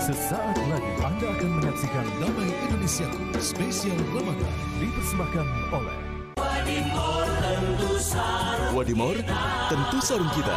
Sesaat lagi Anda akan menyaksikan Damai Indonesia spesial Ramadan dipersembahkan oleh Wadimor tentu sarung kita.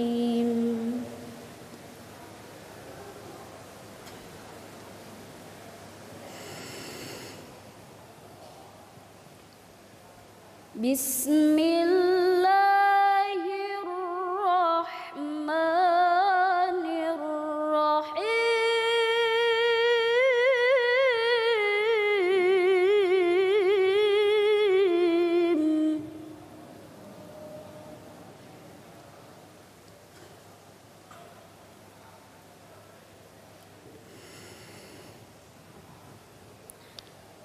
بسم الله الرحمن الرحيم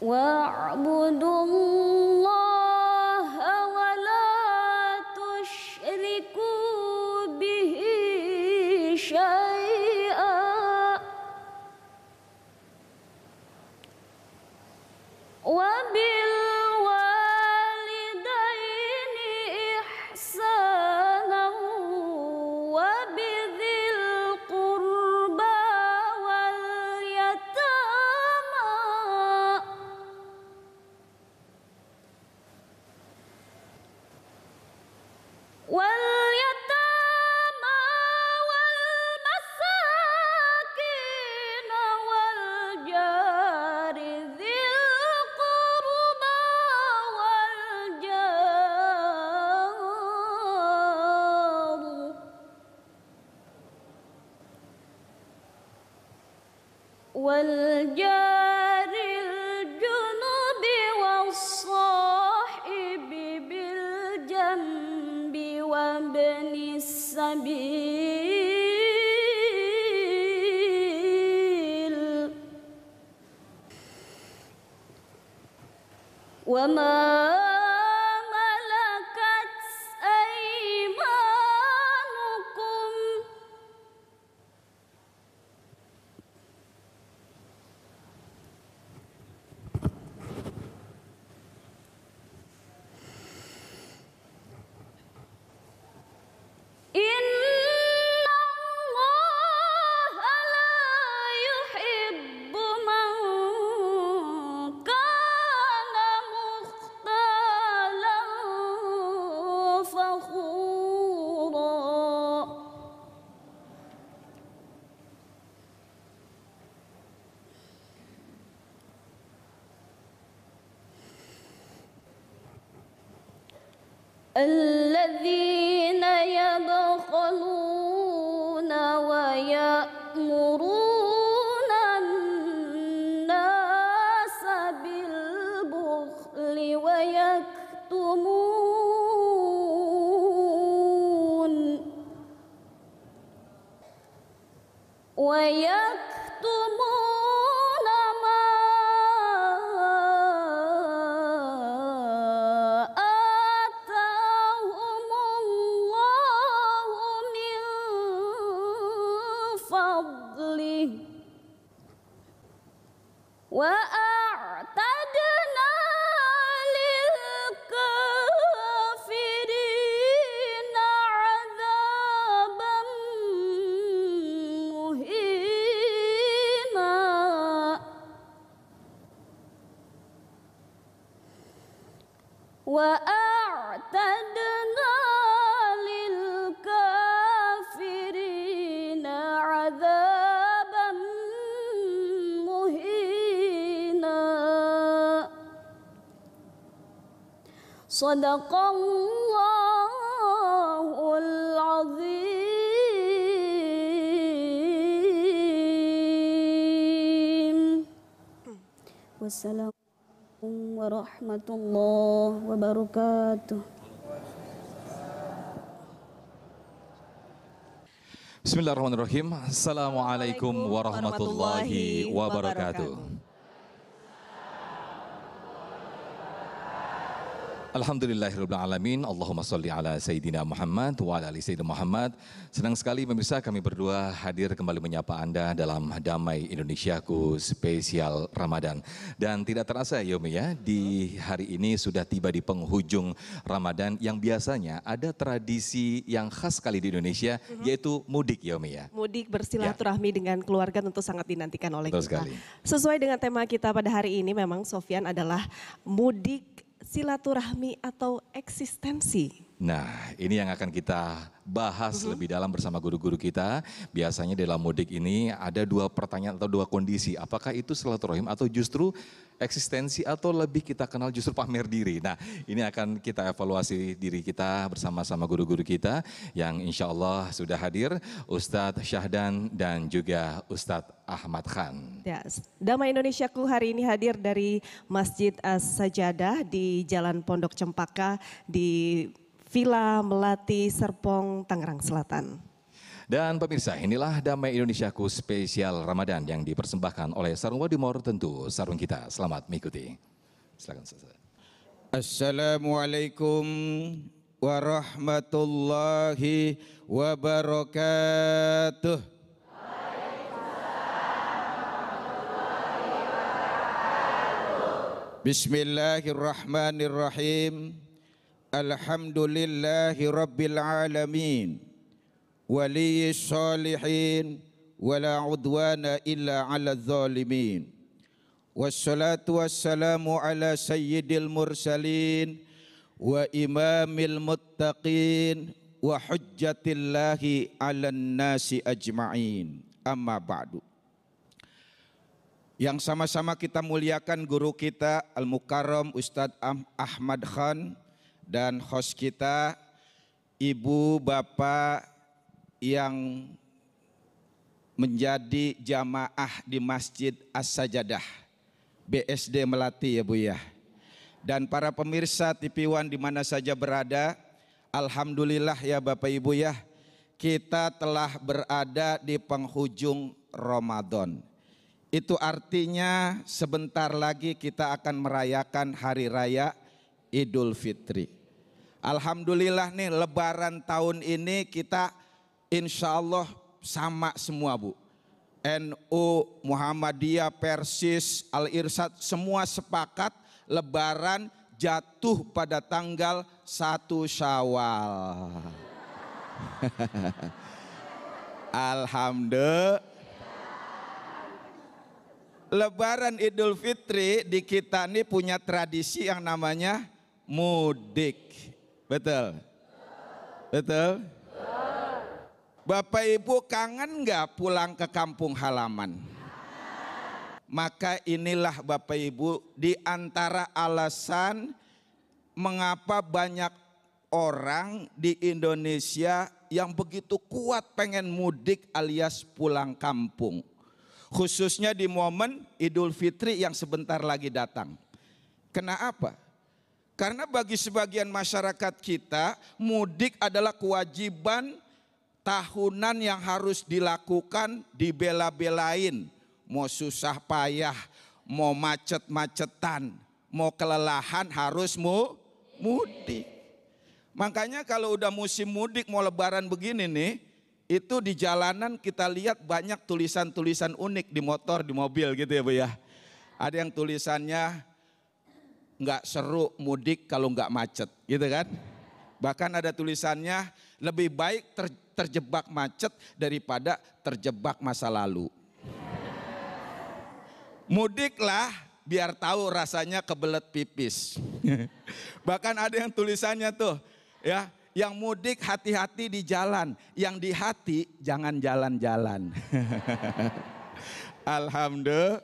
واعبدوا الله 完毕。الذي صدق الله العظيم والسلام عليكم ورحمة الله وبركاته بسم الله الرحمن الرحيم السلام عليكم ورحمة الله وبركاته Alhamdulillahirrahmanirrahim. Allahumma sholli ala Sayyidina Muhammad wa ala Sayyidina Muhammad. Senang sekali pemirsa kami berdua hadir kembali menyapa Anda dalam Damai Indonesiaku spesial Ramadan. Dan tidak terasa Yomi ya, di hari ini sudah tiba di penghujung Ramadan yang biasanya ada tradisi yang khas sekali di Indonesia uh mhm. -huh. yaitu mudik Yomi ya. Mudik ya. bersilaturahmi ya. dengan keluarga tentu sangat dinantikan oleh Terus kita. Sekali. Sesuai dengan tema kita pada hari ini memang Sofian adalah mudik silaturahmi atau eksistensi Nah, ini yang akan kita bahas mm lebih dalam bersama guru-guru kita. Biasanya dalam mudik ini ada dua pertanyaan atau dua kondisi. Apakah itu silaturahim atau justru eksistensi atau lebih kita kenal justru pamer diri. Nah, ini akan kita evaluasi diri kita bersama-sama guru-guru kita yang insya Allah sudah hadir. Ustadz Syahdan dan juga Ustadz Ahmad Khan. Yes. Damai Indonesiaku hari ini hadir dari Masjid As-Sajadah di Jalan Pondok Cempaka di Villa Melati Serpong Tangerang Selatan. Dan pemirsa, inilah Damai Indonesiaku spesial Ramadan yang dipersembahkan oleh Sarung Wadimor tentu sarung kita. Selamat mengikuti. Silakan selesai. Assalamualaikum warahmatullahi wabarakatuh. Bismillahirrahmanirrahim. Alhamdulillahi Rabbil Alamin Waliyi salihin Wala udwana illa ala zalimin Wassalatu wassalamu ala sayyidil mursalin Wa imamil muttaqin Wa hujjatillahi ala nasi ajma'in Amma ba'du yang sama-sama kita muliakan guru kita Al-Mukarram Ustadz Ahmad Khan dan host kita, ibu, bapak yang menjadi jamaah di Masjid As-Sajadah, BSD Melati ya Bu ya. Dan para pemirsa TV One di mana saja berada, Alhamdulillah ya Bapak Ibu ya, kita telah berada di penghujung Ramadan. Itu artinya sebentar lagi kita akan merayakan hari raya Idul Fitri. Alhamdulillah nih lebaran tahun ini kita insya Allah sama semua bu. NU, Muhammadiyah, Persis, Al-Irsad semua sepakat lebaran jatuh pada tanggal 1 Syawal. Alhamdulillah. Lebaran Idul Fitri di kita ini punya tradisi yang namanya mudik. Betul. Betul. Bapak Ibu kangen nggak pulang ke kampung halaman? Maka inilah Bapak Ibu di antara alasan mengapa banyak orang di Indonesia yang begitu kuat pengen mudik alias pulang kampung. Khususnya di momen Idul Fitri yang sebentar lagi datang. Kenapa? apa? Karena bagi sebagian masyarakat kita, mudik adalah kewajiban tahunan yang harus dilakukan di bela belain Mau susah payah, mau macet-macetan, mau kelelahan harus mu mudik. Makanya kalau udah musim mudik mau lebaran begini nih, itu di jalanan kita lihat banyak tulisan-tulisan unik di motor, di mobil gitu ya Bu ya. Ada yang tulisannya nggak seru mudik kalau nggak macet, gitu kan? Bahkan ada tulisannya lebih baik ter, terjebak macet daripada terjebak masa lalu. Mudiklah biar tahu rasanya kebelet pipis. Bahkan ada yang tulisannya tuh, ya, yang mudik hati-hati di jalan, yang di hati jangan jalan-jalan. Alhamdulillah.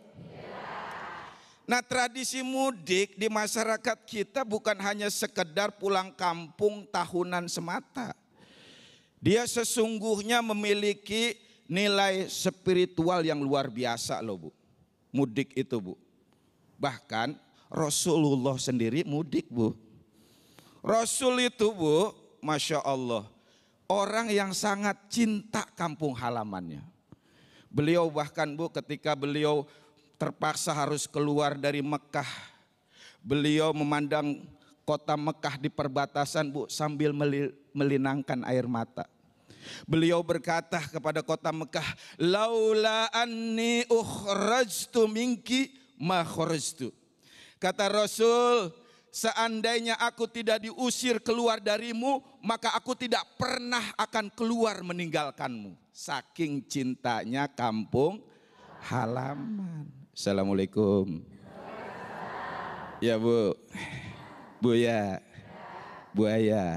Nah tradisi mudik di masyarakat kita bukan hanya sekedar pulang kampung tahunan semata. Dia sesungguhnya memiliki nilai spiritual yang luar biasa loh bu. Mudik itu bu. Bahkan Rasulullah sendiri mudik bu. Rasul itu bu, Masya Allah. Orang yang sangat cinta kampung halamannya. Beliau bahkan bu ketika beliau terpaksa harus keluar dari Mekah. Beliau memandang kota Mekah di perbatasan Bu sambil melinangkan air mata. Beliau berkata kepada kota Mekah, "Laula anni ukhrajtu minki ma khurajtu. Kata Rasul, "Seandainya aku tidak diusir keluar darimu, maka aku tidak pernah akan keluar meninggalkanmu." Saking cintanya kampung halaman. Assalamualaikum. Ya Bu. Bu Buaya. Buaya.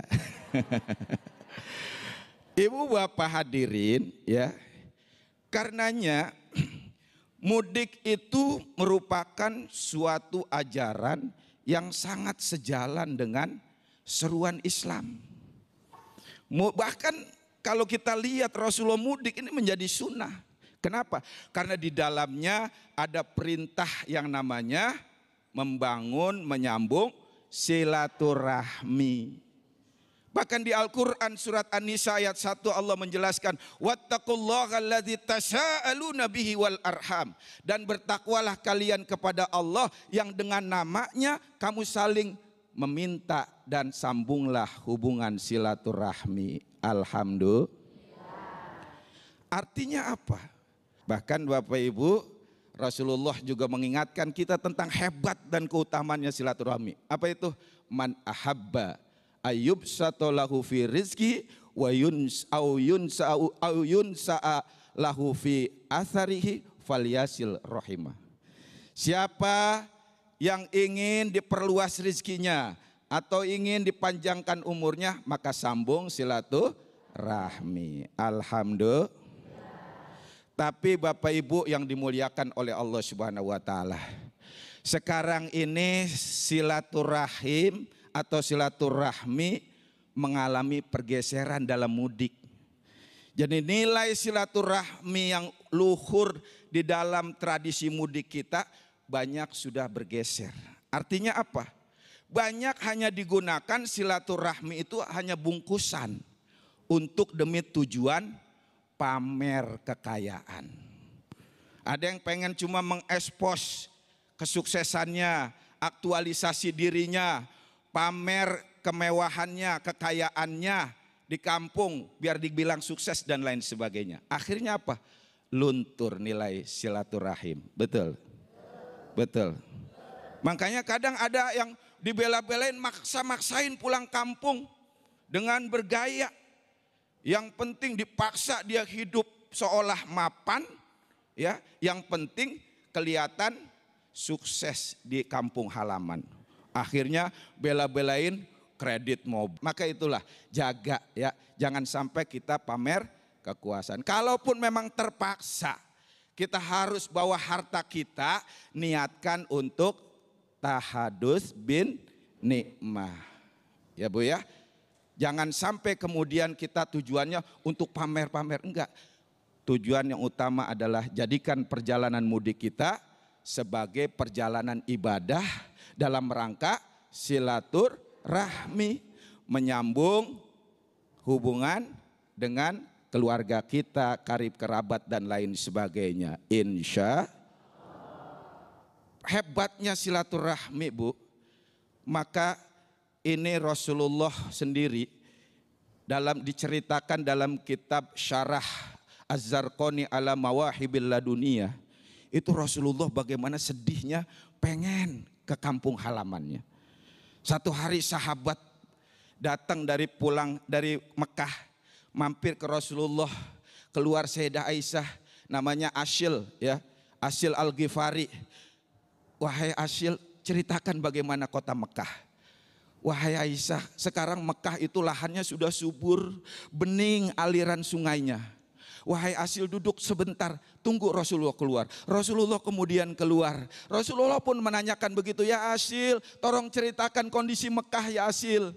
Ibu Bapak hadirin ya. Karenanya mudik itu merupakan suatu ajaran yang sangat sejalan dengan seruan Islam. Bahkan kalau kita lihat Rasulullah mudik ini menjadi sunnah. Kenapa? Karena di dalamnya ada perintah yang namanya membangun, menyambung silaturahmi. Bahkan di Al-Quran surat An-Nisa ayat 1 Allah menjelaskan bihi wal arham Dan bertakwalah kalian kepada Allah yang dengan namanya kamu saling meminta dan sambunglah hubungan silaturahmi. Alhamdulillah. Artinya apa? Bahkan Bapak Ibu, Rasulullah juga mengingatkan kita tentang hebat dan keutamannya silaturahmi. Apa itu? Man ahabba ayub satolahu fi rizki wa yuns au yuns au, au yuns lahu fi atharihi falyasil rahimah. Siapa yang ingin diperluas rizkinya atau ingin dipanjangkan umurnya maka sambung silaturahmi. Alhamdulillah. Tapi Bapak Ibu yang dimuliakan oleh Allah Subhanahu wa taala. Sekarang ini silaturahim atau silaturahmi mengalami pergeseran dalam mudik. Jadi nilai silaturahmi yang luhur di dalam tradisi mudik kita banyak sudah bergeser. Artinya apa? Banyak hanya digunakan silaturahmi itu hanya bungkusan untuk demi tujuan pamer kekayaan. Ada yang pengen cuma mengekspos kesuksesannya, aktualisasi dirinya, pamer kemewahannya, kekayaannya di kampung biar dibilang sukses dan lain sebagainya. Akhirnya apa? Luntur nilai silaturahim. Betul. Betul. Makanya kadang ada yang dibela-belain maksa-maksain pulang kampung dengan bergaya yang penting dipaksa dia hidup seolah mapan, ya. Yang penting kelihatan sukses di kampung halaman. Akhirnya bela-belain kredit mobil. Maka itulah jaga ya, jangan sampai kita pamer kekuasaan. Kalaupun memang terpaksa, kita harus bawa harta kita niatkan untuk tahadus bin nikmah. Ya Bu ya. Jangan sampai kemudian kita tujuannya untuk pamer-pamer. Enggak. Tujuan yang utama adalah jadikan perjalanan mudik kita sebagai perjalanan ibadah dalam rangka silatur rahmi menyambung hubungan dengan keluarga kita, karib kerabat dan lain sebagainya. Insya hebatnya silaturahmi bu, maka ini Rasulullah sendiri dalam diceritakan dalam kitab Syarah Az-Zarqani ala Mawahibil Ladunia itu Rasulullah bagaimana sedihnya pengen ke kampung halamannya. Satu hari sahabat datang dari pulang dari Mekah mampir ke Rasulullah keluar Sayyidah Aisyah namanya Asyil ya Asil Al Ghifari wahai Asil ceritakan bagaimana kota Mekah Wahai Aisyah, sekarang Mekah itu lahannya sudah subur, bening aliran sungainya. Wahai Asil duduk sebentar, tunggu Rasulullah keluar. Rasulullah kemudian keluar. Rasulullah pun menanyakan begitu, ya Asil, tolong ceritakan kondisi Mekah ya Asil.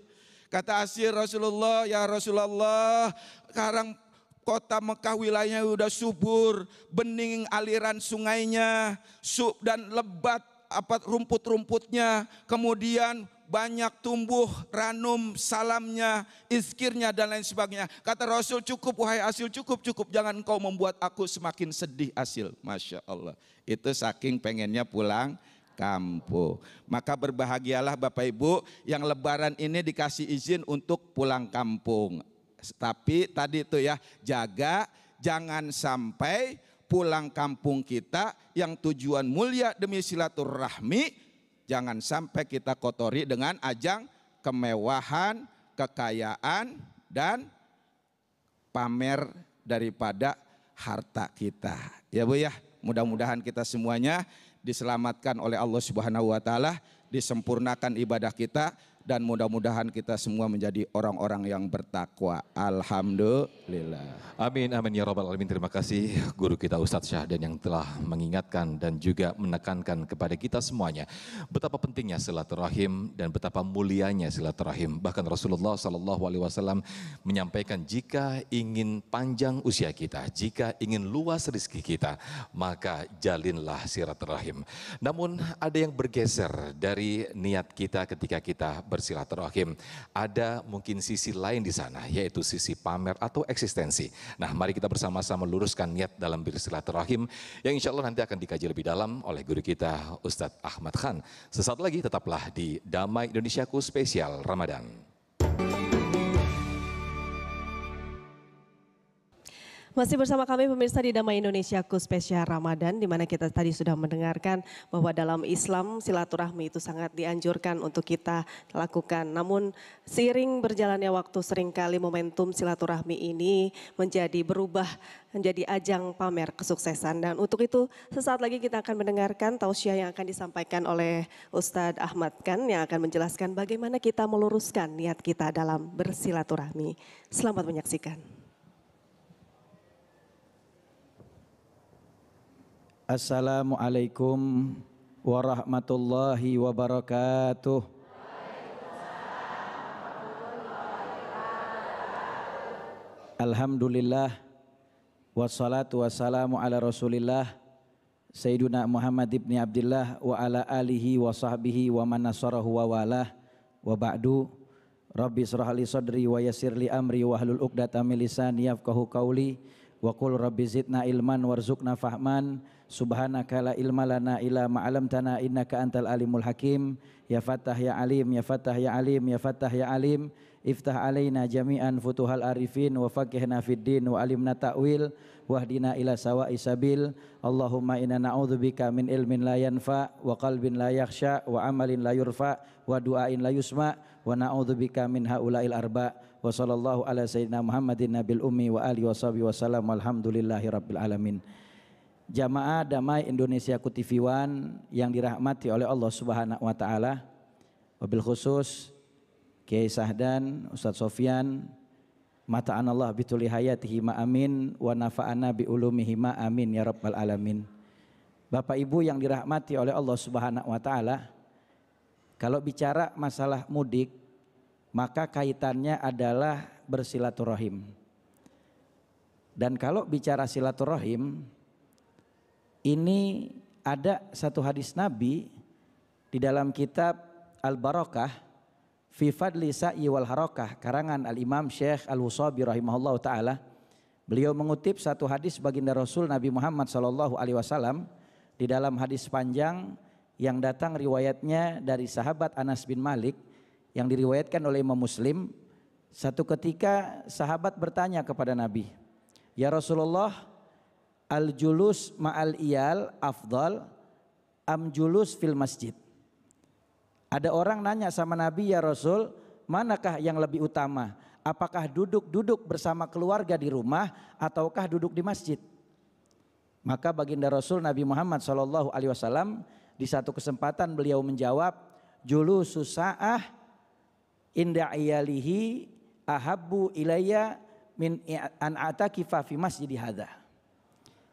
Kata Asil Rasulullah, ya Rasulullah, sekarang kota Mekah wilayahnya sudah subur, bening aliran sungainya, sub dan lebat apa rumput-rumputnya, kemudian banyak tumbuh ranum salamnya, iskirnya dan lain sebagainya. Kata Rasul cukup, wahai asil cukup, cukup. Jangan kau membuat aku semakin sedih asil. Masya Allah. Itu saking pengennya pulang kampung. Maka berbahagialah Bapak Ibu yang lebaran ini dikasih izin untuk pulang kampung. Tapi tadi itu ya, jaga jangan sampai pulang kampung kita yang tujuan mulia demi silaturahmi Jangan sampai kita kotori dengan ajang kemewahan, kekayaan, dan pamer daripada harta kita. Ya Bu ya, mudah-mudahan kita semuanya diselamatkan oleh Allah Subhanahu wa taala, disempurnakan ibadah kita dan mudah-mudahan kita semua menjadi orang-orang yang bertakwa. Alhamdulillah. Amin amin ya rabbal alamin. Terima kasih guru kita Ustadz Syahdan yang telah mengingatkan dan juga menekankan kepada kita semuanya betapa pentingnya silaturahim dan betapa mulianya silaturahim. Bahkan Rasulullah Shallallahu alaihi wasallam menyampaikan jika ingin panjang usia kita, jika ingin luas rezeki kita, maka jalinlah silaturahim. Namun ada yang bergeser dari niat kita ketika kita ber bersilaturahim. Ada mungkin sisi lain di sana, yaitu sisi pamer atau eksistensi. Nah, mari kita bersama-sama luruskan niat dalam bersilaturahim yang insya Allah nanti akan dikaji lebih dalam oleh guru kita Ustadz Ahmad Khan. Sesaat lagi tetaplah di Damai Indonesiaku Spesial Ramadan. Masih bersama kami pemirsa di Damai Indonesia Ku Spesial Ramadan di mana kita tadi sudah mendengarkan bahwa dalam Islam silaturahmi itu sangat dianjurkan untuk kita lakukan. Namun seiring berjalannya waktu seringkali momentum silaturahmi ini menjadi berubah menjadi ajang pamer kesuksesan dan untuk itu sesaat lagi kita akan mendengarkan tausiah yang akan disampaikan oleh Ustadz Ahmad Kan yang akan menjelaskan bagaimana kita meluruskan niat kita dalam bersilaturahmi. Selamat menyaksikan. Assalamualaikum warahmatullahi wabarakatuh. Alhamdulillah wassalatu wassalamu ala Rasulillah Sayyiduna Muhammad ibn Abdullah wa ala alihi wa sahbihi wa man nasarahu wa walah wa ba'du Rabbi israhli sadri wa yassirli amri wa hlul 'uqdatam min lisani yafqahu qawli Wa qul rabbi zidna ilman warzuqna fahman subhanaka la ilma lana illa ma 'allamtana innaka antal alimul hakim ya fattah ya alim ya fattah ya alim ya fattah ya alim iftah alaina jami'an futuhal arifin wa faqihna fid din wa alimna ta'wil wahdina ila sawa'i sabil Allahumma inna na'udzubika min ilmin la yanfa wa qalbin la yakhsha wa amalin la yurfa wa du'ain la yusma wa na'udzubika min haula'il arba' wa sallallahu ala sayyidina Muhammadin nabil ummi wa alihi wa sahbihi wa sallam walhamdulillahi rabbil alamin. Jamaah Damai Indonesia Kutiviwan yang dirahmati oleh Allah Subhanahu wa taala. Wabil khusus Kiai Sahdan, Ustaz Sofyan, mata'an Allah bituli hayatihi ma amin wa nafa'ana bi ulumihi ma amin ya rabbal alamin. Bapak Ibu yang dirahmati oleh Allah Subhanahu wa taala, kalau bicara masalah mudik maka kaitannya adalah bersilaturahim. Dan kalau bicara silaturahim, ini ada satu hadis Nabi di dalam kitab Al-Barakah fi fadli sa'i wal harakah karangan Al-Imam Syekh Al-Husabi rahimahullah taala. Beliau mengutip satu hadis baginda Rasul Nabi Muhammad sallallahu alaihi wasallam di dalam hadis panjang yang datang riwayatnya dari sahabat Anas bin Malik yang diriwayatkan oleh Imam Muslim, satu ketika sahabat bertanya kepada Nabi, "Ya Rasulullah, al-julus ma'al iyal afdal am julus fil masjid?" Ada orang nanya sama Nabi, "Ya Rasul, manakah yang lebih utama? Apakah duduk-duduk bersama keluarga di rumah ataukah duduk di masjid?" Maka baginda Rasul Nabi Muhammad saw di satu kesempatan beliau menjawab, "Julusus sa'ah inda ayalihi ahabbu ilayya min an atakifa fi masjid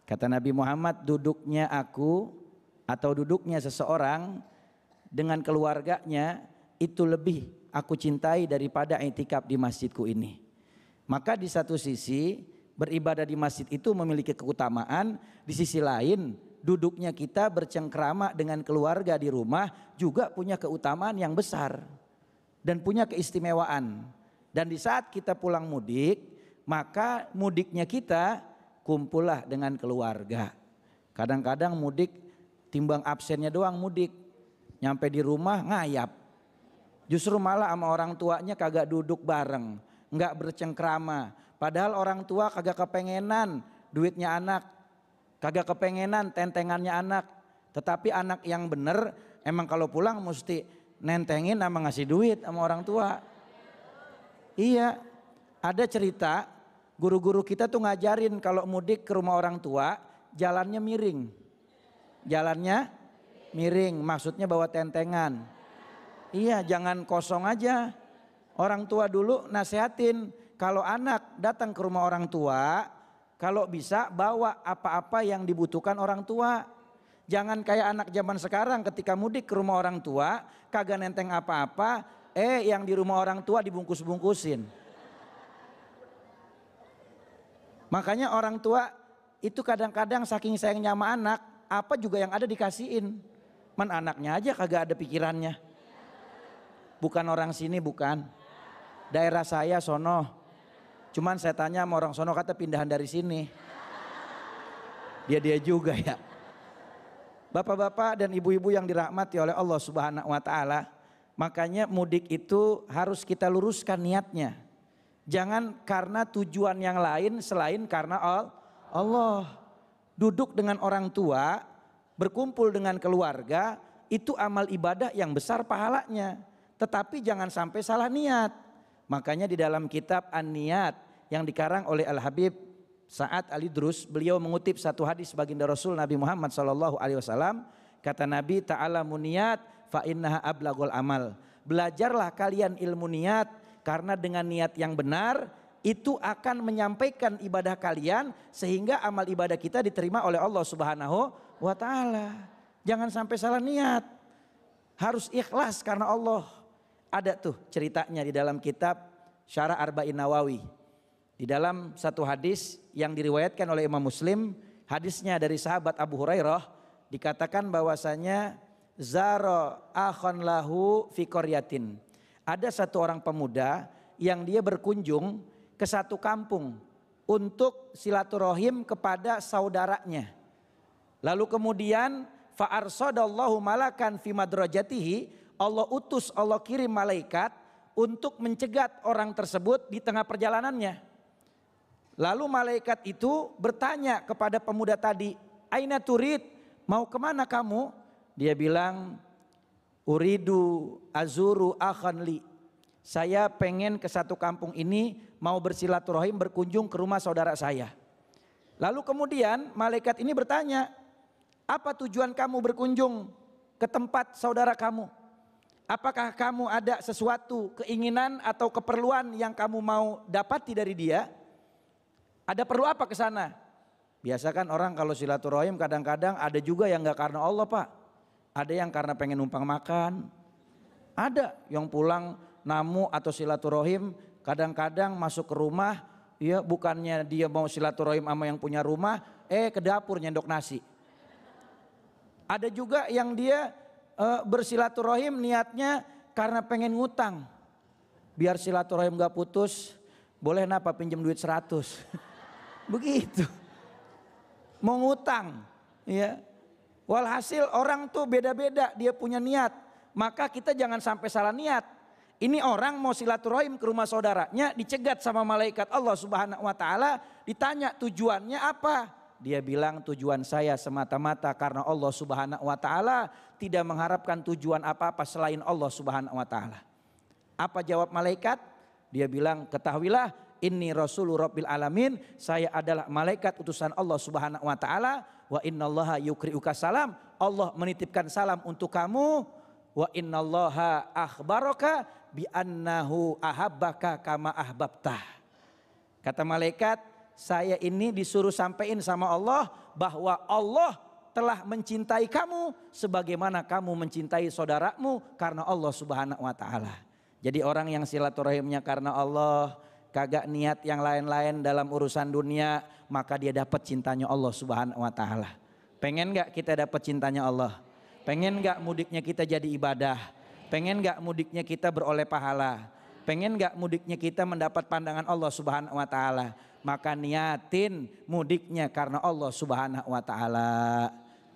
Kata Nabi Muhammad, duduknya aku atau duduknya seseorang dengan keluarganya itu lebih aku cintai daripada itikaf di masjidku ini. Maka di satu sisi beribadah di masjid itu memiliki keutamaan, di sisi lain duduknya kita bercengkrama dengan keluarga di rumah juga punya keutamaan yang besar dan punya keistimewaan. Dan di saat kita pulang mudik, maka mudiknya kita kumpullah dengan keluarga. Kadang-kadang mudik timbang absennya doang mudik. Nyampe di rumah ngayap. Justru malah sama orang tuanya kagak duduk bareng, nggak bercengkrama. Padahal orang tua kagak kepengenan duitnya anak, kagak kepengenan tentengannya anak. Tetapi anak yang benar emang kalau pulang mesti nentengin sama ngasih duit sama orang tua. Iya, ada cerita guru-guru kita tuh ngajarin kalau mudik ke rumah orang tua jalannya miring. Jalannya miring, maksudnya bawa tentengan. Iya, jangan kosong aja. Orang tua dulu nasehatin kalau anak datang ke rumah orang tua, kalau bisa bawa apa-apa yang dibutuhkan orang tua. Jangan kayak anak zaman sekarang ketika mudik ke rumah orang tua, kagak nenteng apa-apa, eh yang di rumah orang tua dibungkus-bungkusin. Makanya orang tua itu kadang-kadang saking sayangnya sama anak, apa juga yang ada dikasihin. Man anaknya aja kagak ada pikirannya. Bukan orang sini bukan. Daerah saya sono. Cuman saya tanya sama orang sono kata pindahan dari sini. Dia-dia juga ya. Bapak-bapak dan ibu-ibu yang dirahmati oleh Allah Subhanahu wa taala, makanya mudik itu harus kita luruskan niatnya. Jangan karena tujuan yang lain selain karena Allah. Duduk dengan orang tua, berkumpul dengan keluarga, itu amal ibadah yang besar pahalanya. Tetapi jangan sampai salah niat. Makanya di dalam kitab An-Niat yang dikarang oleh Al-Habib saat Ali Drus beliau mengutip satu hadis baginda Rasul Nabi Muhammad sallallahu alaihi wasallam kata Nabi ta'ala muniat fa innaha ablagul amal belajarlah kalian ilmu niat karena dengan niat yang benar itu akan menyampaikan ibadah kalian sehingga amal ibadah kita diterima oleh Allah Subhanahu wa taala. Jangan sampai salah niat. Harus ikhlas karena Allah. Ada tuh ceritanya di dalam kitab Syarah Arba'in Nawawi di dalam satu hadis yang diriwayatkan oleh Imam Muslim, hadisnya dari sahabat Abu Hurairah dikatakan bahwasanya zaro akhon lahu fi koryatin. Ada satu orang pemuda yang dia berkunjung ke satu kampung untuk silaturahim kepada saudaranya. Lalu kemudian arsadallahu malakan fi madrajatihi Allah utus, Allah kirim malaikat untuk mencegat orang tersebut di tengah perjalanannya. Lalu malaikat itu bertanya kepada pemuda tadi, Aina turid, mau kemana kamu? Dia bilang, Uridu azuru akhanli. Saya pengen ke satu kampung ini mau bersilaturahim berkunjung ke rumah saudara saya. Lalu kemudian malaikat ini bertanya, apa tujuan kamu berkunjung ke tempat saudara kamu? Apakah kamu ada sesuatu keinginan atau keperluan yang kamu mau dapati dari dia? Ada perlu apa ke sana? Biasa kan orang kalau silaturahim kadang-kadang ada juga yang nggak karena Allah pak. Ada yang karena pengen numpang makan. Ada yang pulang namu atau silaturahim kadang-kadang masuk ke rumah ya bukannya dia mau silaturahim sama yang punya rumah eh ke dapur nyendok nasi. Ada juga yang dia e, bersilaturahim niatnya karena pengen ngutang. Biar silaturahim gak putus, boleh napa pinjam duit 100. Begitu. Mau ngutang, ya. Walhasil orang tuh beda-beda dia punya niat. Maka kita jangan sampai salah niat. Ini orang mau silaturahim ke rumah saudaranya dicegat sama malaikat Allah Subhanahu wa taala, ditanya tujuannya apa? Dia bilang tujuan saya semata-mata karena Allah Subhanahu wa taala, tidak mengharapkan tujuan apa-apa selain Allah Subhanahu wa taala. Apa jawab malaikat? Dia bilang, "Ketahuilah ini Rasulul rabbil alamin, saya adalah malaikat utusan Allah Subhanahu wa taala, wa innallaha yukriuka salam, Allah menitipkan salam untuk kamu, wa innallaha akhbaraka bi annahu ahabbaka kama ahbabta Kata malaikat, saya ini disuruh sampaikan sama Allah bahwa Allah telah mencintai kamu sebagaimana kamu mencintai saudaramu karena Allah Subhanahu wa taala. Jadi orang yang silaturahimnya karena Allah, kagak niat yang lain-lain dalam urusan dunia, maka dia dapat cintanya Allah Subhanahu wa taala. Pengen nggak kita dapat cintanya Allah? Pengen nggak mudiknya kita jadi ibadah? Pengen nggak mudiknya kita beroleh pahala? Pengen nggak mudiknya kita mendapat pandangan Allah Subhanahu wa taala? Maka niatin mudiknya karena Allah Subhanahu wa taala.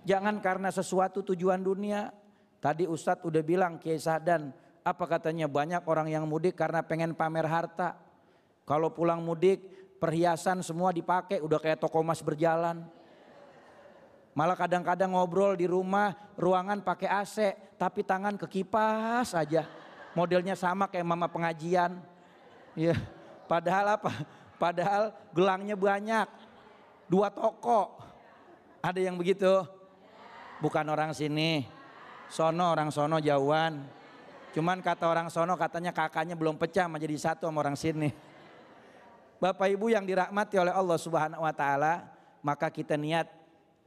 Jangan karena sesuatu tujuan dunia. Tadi Ustadz udah bilang Kiai Sahdan, apa katanya banyak orang yang mudik karena pengen pamer harta kalau pulang mudik, perhiasan semua dipakai, udah kayak toko emas berjalan. Malah kadang-kadang ngobrol di rumah, ruangan pakai AC, tapi tangan ke kipas aja. Modelnya sama kayak mama pengajian. Ya, padahal apa? Padahal gelangnya banyak. Dua toko. Ada yang begitu? Bukan orang sini. Sono orang sono jauhan. Cuman kata orang sono katanya kakaknya belum pecah menjadi satu sama orang sini. Bapak Ibu yang dirahmati oleh Allah Subhanahu wa taala, maka kita niat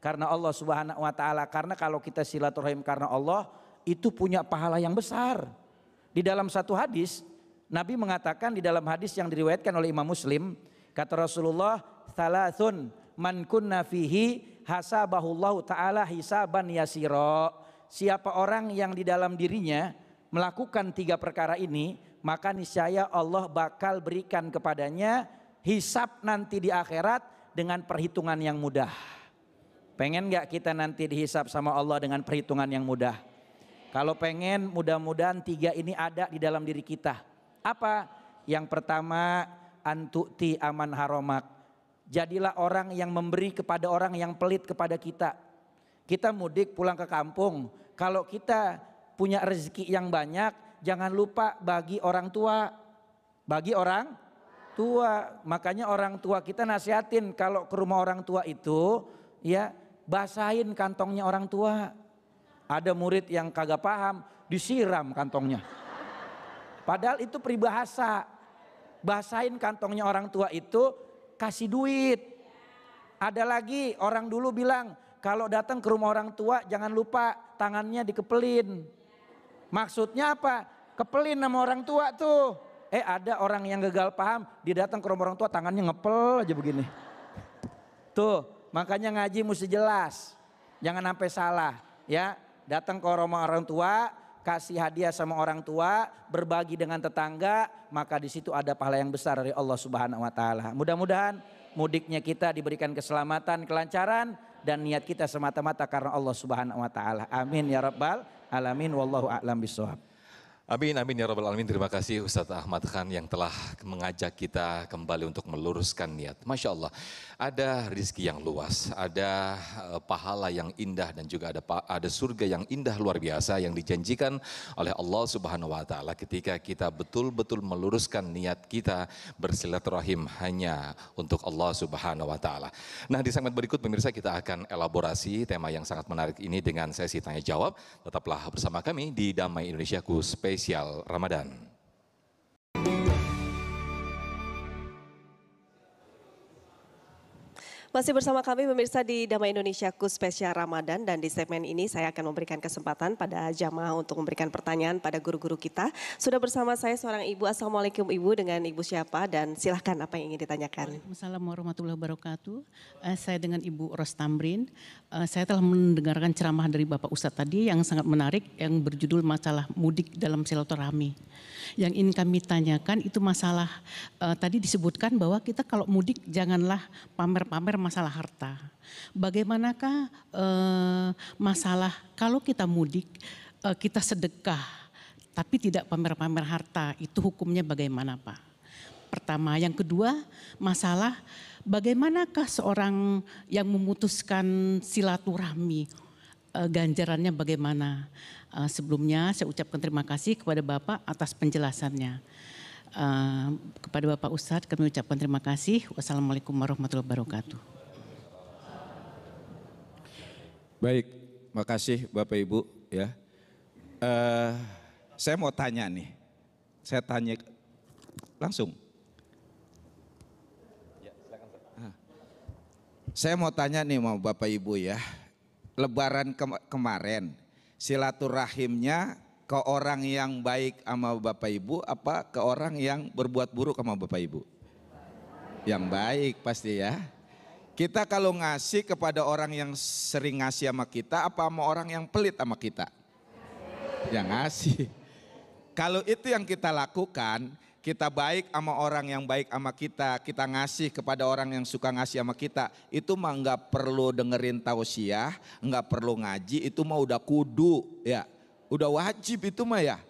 karena Allah Subhanahu wa taala. Karena kalau kita silaturahim karena Allah, itu punya pahala yang besar. Di dalam satu hadis, Nabi mengatakan di dalam hadis yang diriwayatkan oleh Imam Muslim, kata Rasulullah, "Thalathun man kunna fihi hasabahullahu taala hisaban yasiro." Siapa orang yang di dalam dirinya melakukan tiga perkara ini, maka niscaya Allah bakal berikan kepadanya hisap nanti di akhirat dengan perhitungan yang mudah. Pengen nggak kita nanti dihisap sama Allah dengan perhitungan yang mudah? Kalau pengen mudah-mudahan tiga ini ada di dalam diri kita. Apa? Yang pertama antukti aman haromak. Jadilah orang yang memberi kepada orang yang pelit kepada kita. Kita mudik pulang ke kampung. Kalau kita punya rezeki yang banyak, jangan lupa bagi orang tua, bagi orang tua. Makanya orang tua kita nasihatin kalau ke rumah orang tua itu ya basahin kantongnya orang tua. Ada murid yang kagak paham, disiram kantongnya. Padahal itu peribahasa. Basahin kantongnya orang tua itu kasih duit. Ada lagi orang dulu bilang, kalau datang ke rumah orang tua jangan lupa tangannya dikepelin. Maksudnya apa? Kepelin sama orang tua tuh eh ada orang yang gagal paham, dia datang ke rumah orang tua tangannya ngepel aja begini. Tuh, makanya ngaji mesti jelas. Jangan sampai salah, ya. Datang ke rumah orang tua, kasih hadiah sama orang tua, berbagi dengan tetangga, maka di situ ada pahala yang besar dari Allah Subhanahu wa taala. Mudah-mudahan mudiknya kita diberikan keselamatan, kelancaran dan niat kita semata-mata karena Allah Subhanahu wa taala. Amin ya rabbal alamin wallahu a'lam bishawab. Amin, amin ya Rabbal Alamin. Terima kasih Ustadz Ahmad Khan yang telah mengajak kita kembali untuk meluruskan niat. Masya Allah, ada rizki yang luas, ada eh, pahala yang indah dan juga ada ada surga yang indah luar biasa yang dijanjikan oleh Allah Subhanahu wa taala ketika kita betul-betul meluruskan niat kita bersilaturahim hanya untuk Allah Subhanahu wa taala. Nah, di segmen berikut pemirsa kita akan elaborasi tema yang sangat menarik ini dengan sesi tanya jawab. Tetaplah bersama kami di Damai Indonesia Kuspe spesial Ramadan. Masih bersama kami pemirsa di Damai Indonesia Spesial Ramadan dan di segmen ini saya akan memberikan kesempatan pada jamaah untuk memberikan pertanyaan pada guru-guru kita. Sudah bersama saya seorang ibu, Assalamualaikum Ibu dengan Ibu siapa dan silahkan apa yang ingin ditanyakan. Assalamualaikum warahmatullahi wabarakatuh. Eh, saya dengan Ibu Rostamrin. Eh, saya telah mendengarkan ceramah dari Bapak Ustadz tadi yang sangat menarik yang berjudul masalah mudik dalam silaturahmi. Yang ingin kami tanyakan itu masalah eh, tadi disebutkan bahwa kita kalau mudik janganlah pamer-pamer masalah harta. Bagaimanakah eh, masalah kalau kita mudik, eh, kita sedekah, tapi tidak pamer-pamer harta, itu hukumnya bagaimana Pak? Pertama, yang kedua masalah bagaimanakah seorang yang memutuskan silaturahmi, eh, ganjarannya bagaimana? sebelumnya saya ucapkan terima kasih kepada Bapak atas penjelasannya. Eh, kepada Bapak Ustadz kami ucapkan terima kasih. Wassalamualaikum warahmatullahi wabarakatuh. Baik, makasih Bapak Ibu ya. Uh, saya mau tanya nih, saya tanya langsung. Ya, silakan, ah. Saya mau tanya nih mau Bapak Ibu ya, Lebaran kemarin silaturahimnya ke orang yang baik sama bapak ibu apa ke orang yang berbuat buruk sama bapak ibu? Yang baik pasti ya. Kita kalau ngasih kepada orang yang sering ngasih sama kita apa sama orang yang pelit sama kita? Yang ngasih. Kalau itu yang kita lakukan, kita baik sama orang yang baik sama kita, kita ngasih kepada orang yang suka ngasih sama kita, itu mah nggak perlu dengerin tausiah, nggak perlu ngaji, itu mah udah kudu ya. Udah wajib itu mah ya.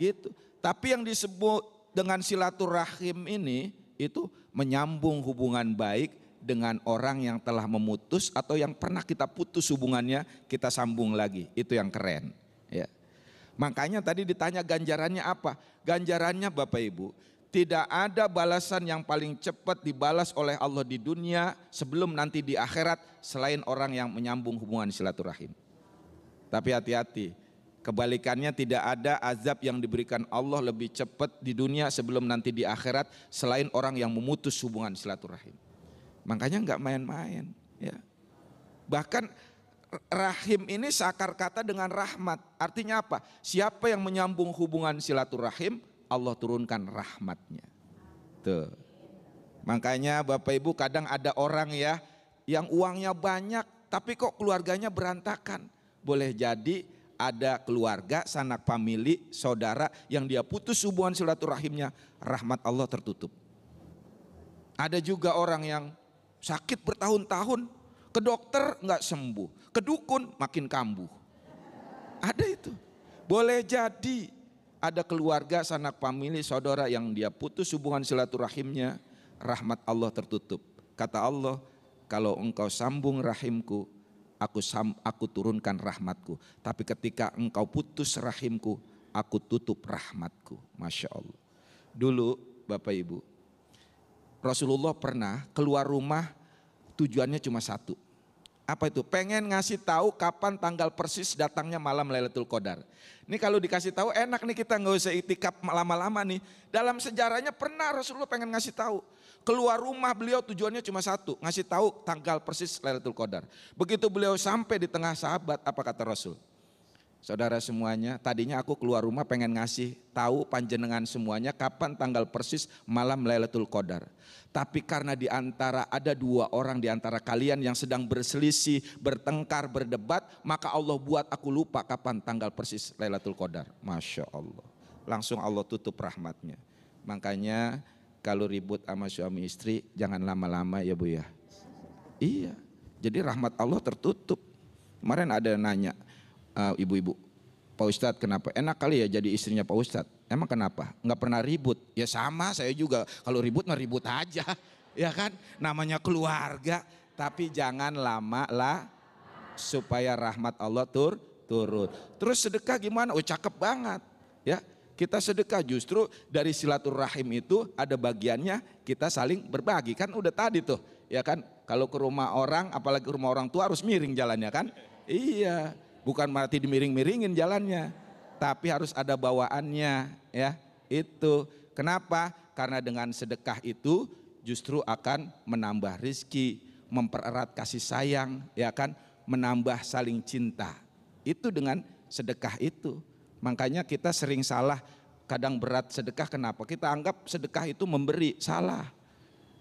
Gitu. Tapi yang disebut dengan silaturahim ini itu menyambung hubungan baik dengan orang yang telah memutus atau yang pernah kita putus hubungannya kita sambung lagi itu yang keren ya makanya tadi ditanya ganjarannya apa ganjarannya Bapak Ibu tidak ada balasan yang paling cepat dibalas oleh Allah di dunia sebelum nanti di akhirat selain orang yang menyambung hubungan silaturahim tapi hati-hati Kebalikannya tidak ada azab yang diberikan Allah lebih cepat di dunia sebelum nanti di akhirat selain orang yang memutus hubungan silaturahim. Makanya nggak main-main. Ya. Bahkan rahim ini sakar kata dengan rahmat. Artinya apa? Siapa yang menyambung hubungan silaturahim, Allah turunkan rahmatnya. Tuh. Makanya Bapak Ibu kadang ada orang ya yang uangnya banyak tapi kok keluarganya berantakan. Boleh jadi ada keluarga, sanak famili, saudara yang dia putus hubungan silaturahimnya, rahmat Allah tertutup. Ada juga orang yang sakit bertahun-tahun, ke dokter nggak sembuh, ke dukun makin kambuh. Ada itu. Boleh jadi ada keluarga, sanak famili, saudara yang dia putus hubungan silaturahimnya, rahmat Allah tertutup. Kata Allah, kalau engkau sambung rahimku, aku sam, aku turunkan rahmatku. Tapi ketika engkau putus rahimku, aku tutup rahmatku. Masya Allah. Dulu Bapak Ibu, Rasulullah pernah keluar rumah tujuannya cuma satu. Apa itu? Pengen ngasih tahu kapan tanggal persis datangnya malam Lailatul Qadar. Ini kalau dikasih tahu enak nih kita nggak usah itikaf lama-lama nih. Dalam sejarahnya pernah Rasulullah pengen ngasih tahu keluar rumah beliau tujuannya cuma satu, ngasih tahu tanggal persis Lailatul Qadar. Begitu beliau sampai di tengah sahabat, apa kata Rasul? Saudara semuanya, tadinya aku keluar rumah pengen ngasih tahu panjenengan semuanya kapan tanggal persis malam Lailatul Qadar. Tapi karena di antara ada dua orang di antara kalian yang sedang berselisih, bertengkar, berdebat, maka Allah buat aku lupa kapan tanggal persis Lailatul Qadar. Masya Allah. Langsung Allah tutup rahmatnya. Makanya kalau ribut sama suami istri jangan lama-lama ya Bu ya. Iya. Jadi rahmat Allah tertutup. Kemarin ada nanya eh, ibu-ibu, uh, Pak Ustadz kenapa? Enak kali ya jadi istrinya Pak Ustadz. Emang kenapa? Nggak pernah ribut. Ya sama saya juga. Kalau ribut mah ribut aja. Ya kan? Namanya keluarga. Tapi jangan lama lah. Supaya rahmat Allah tur turun. Terus sedekah gimana? Oh cakep banget. Ya, kita sedekah justru dari silaturahim itu ada bagiannya kita saling berbagi. Kan udah tadi tuh, ya kan? Kalau ke rumah orang, apalagi ke rumah orang tua harus miring jalannya kan? Iya, bukan mati dimiring-miringin jalannya. Tapi harus ada bawaannya ya. Itu kenapa? Karena dengan sedekah itu justru akan menambah rizki, mempererat kasih sayang, ya kan, menambah saling cinta. Itu dengan sedekah itu. Makanya kita sering salah, kadang berat sedekah kenapa? Kita anggap sedekah itu memberi, salah.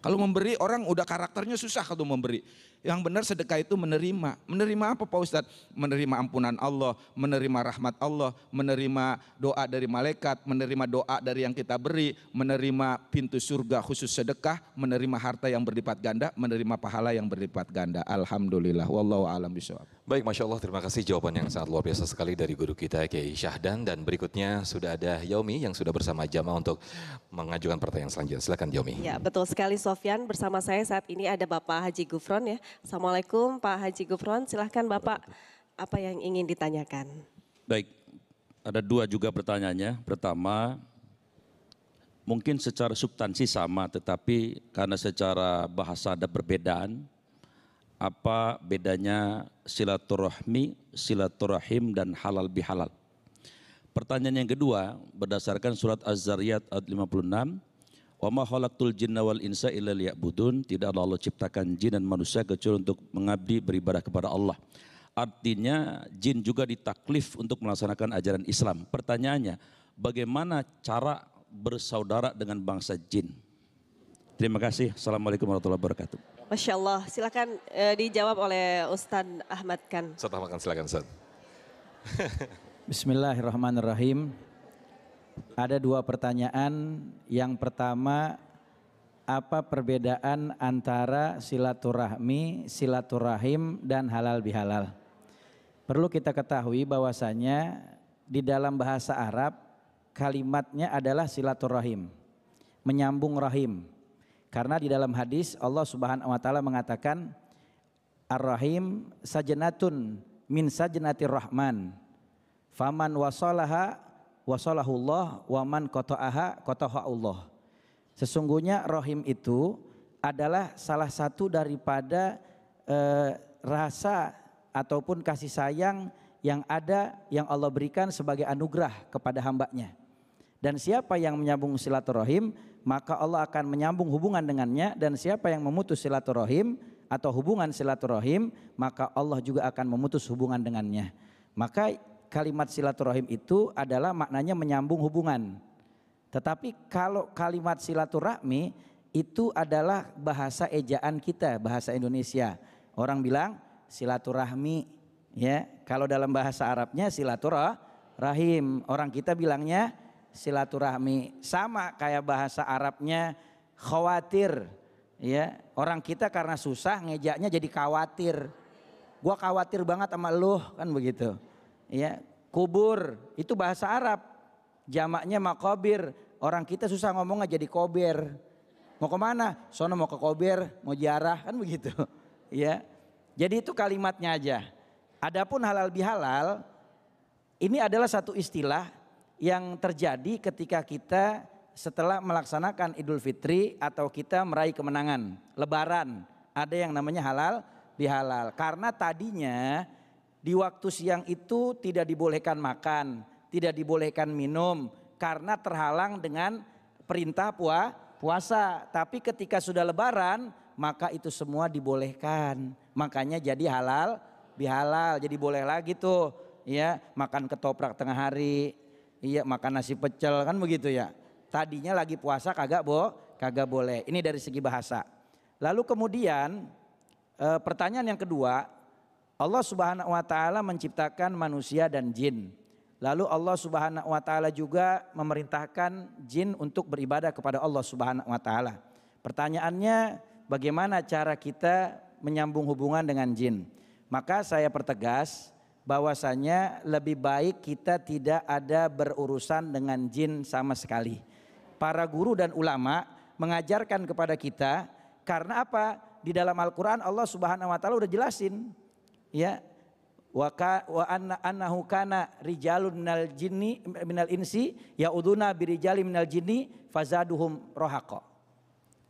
Kalau memberi orang udah karakternya susah kalau memberi. Yang benar sedekah itu menerima. Menerima apa Pak Ustadz? Menerima ampunan Allah, menerima rahmat Allah, menerima doa dari malaikat, menerima doa dari yang kita beri, menerima pintu surga khusus sedekah, menerima harta yang berlipat ganda, menerima pahala yang berlipat ganda. Alhamdulillah. Wallahu a'lam bishawab. Baik, Masya Allah terima kasih jawaban yang sangat luar biasa sekali dari guru kita Kiai Syahdan. Dan berikutnya sudah ada Yomi yang sudah bersama Jama untuk mengajukan pertanyaan selanjutnya. Silakan Yomi. Ya, betul sekali Sof Sofyan. Bersama saya saat ini ada Bapak Haji Gufron ya. Assalamualaikum Pak Haji Gufron. Silahkan Bapak apa yang ingin ditanyakan. Baik, ada dua juga pertanyaannya. Pertama, mungkin secara substansi sama tetapi karena secara bahasa ada perbedaan. Apa bedanya silaturahmi, silaturahim, dan halal bihalal? Pertanyaan yang kedua berdasarkan surat Az-Zariyat ayat 56 Wama ma khalaqtul jinna wal insa illa liya'budun. Tidak ada Allah ciptakan jin dan manusia kecuali untuk mengabdi beribadah kepada Allah. Artinya jin juga ditaklif untuk melaksanakan ajaran Islam. Pertanyaannya, bagaimana cara bersaudara dengan bangsa jin? Terima kasih. Assalamualaikum warahmatullahi wabarakatuh. Masya Allah, silakan e, dijawab oleh Ustaz Ahmad Khan. Ustaz Ahmad Khan, silakan Ustaz. Bismillahirrahmanirrahim ada dua pertanyaan. Yang pertama, apa perbedaan antara silaturahmi, silaturahim, dan halal bihalal? Perlu kita ketahui bahwasanya di dalam bahasa Arab kalimatnya adalah silaturahim, menyambung rahim. Karena di dalam hadis Allah Subhanahu wa taala mengatakan Ar-Rahim sajenatun min sajenati Rahman. Faman wasalaha wasalahullah waman kotoaha Allah. Sesungguhnya rohim itu adalah salah satu daripada eh, rasa ataupun kasih sayang yang ada yang Allah berikan sebagai anugerah kepada hambanya. Dan siapa yang menyambung silaturahim, maka Allah akan menyambung hubungan dengannya. Dan siapa yang memutus silaturahim atau hubungan silaturahim, maka Allah juga akan memutus hubungan dengannya. Maka kalimat silaturahim itu adalah maknanya menyambung hubungan. Tetapi kalau kalimat silaturahmi itu adalah bahasa ejaan kita, bahasa Indonesia. Orang bilang silaturahmi, ya. Kalau dalam bahasa Arabnya silaturahim, orang kita bilangnya silaturahmi. Sama kayak bahasa Arabnya khawatir, ya. Orang kita karena susah ngejaknya jadi khawatir. Gua khawatir banget sama lu kan begitu ya kubur itu bahasa Arab jamaknya makobir orang kita susah ngomong aja jadi kober mau ke mana sono mau ke kober mau ziarah kan begitu ya jadi itu kalimatnya aja adapun halal bihalal ini adalah satu istilah yang terjadi ketika kita setelah melaksanakan Idul Fitri atau kita meraih kemenangan lebaran ada yang namanya halal bihalal karena tadinya di waktu siang itu tidak dibolehkan makan, tidak dibolehkan minum karena terhalang dengan perintah puasa puasa, tapi ketika sudah lebaran maka itu semua dibolehkan. Makanya jadi halal, bihalal, jadi boleh lagi tuh. Ya, makan ketoprak tengah hari. Iya, makan nasi pecel kan begitu ya. Tadinya lagi puasa kagak bo, kagak boleh. Ini dari segi bahasa. Lalu kemudian e, pertanyaan yang kedua, Allah Subhanahu wa taala menciptakan manusia dan jin. Lalu Allah Subhanahu wa taala juga memerintahkan jin untuk beribadah kepada Allah Subhanahu wa taala. Pertanyaannya bagaimana cara kita menyambung hubungan dengan jin? Maka saya pertegas bahwasanya lebih baik kita tidak ada berurusan dengan jin sama sekali. Para guru dan ulama mengajarkan kepada kita karena apa? Di dalam Al-Qur'an Allah Subhanahu wa taala udah jelasin ya wa anna annahu kana rijalun minal jinni minal insi yauduna birijali minal jinni fazaduhum rohaqo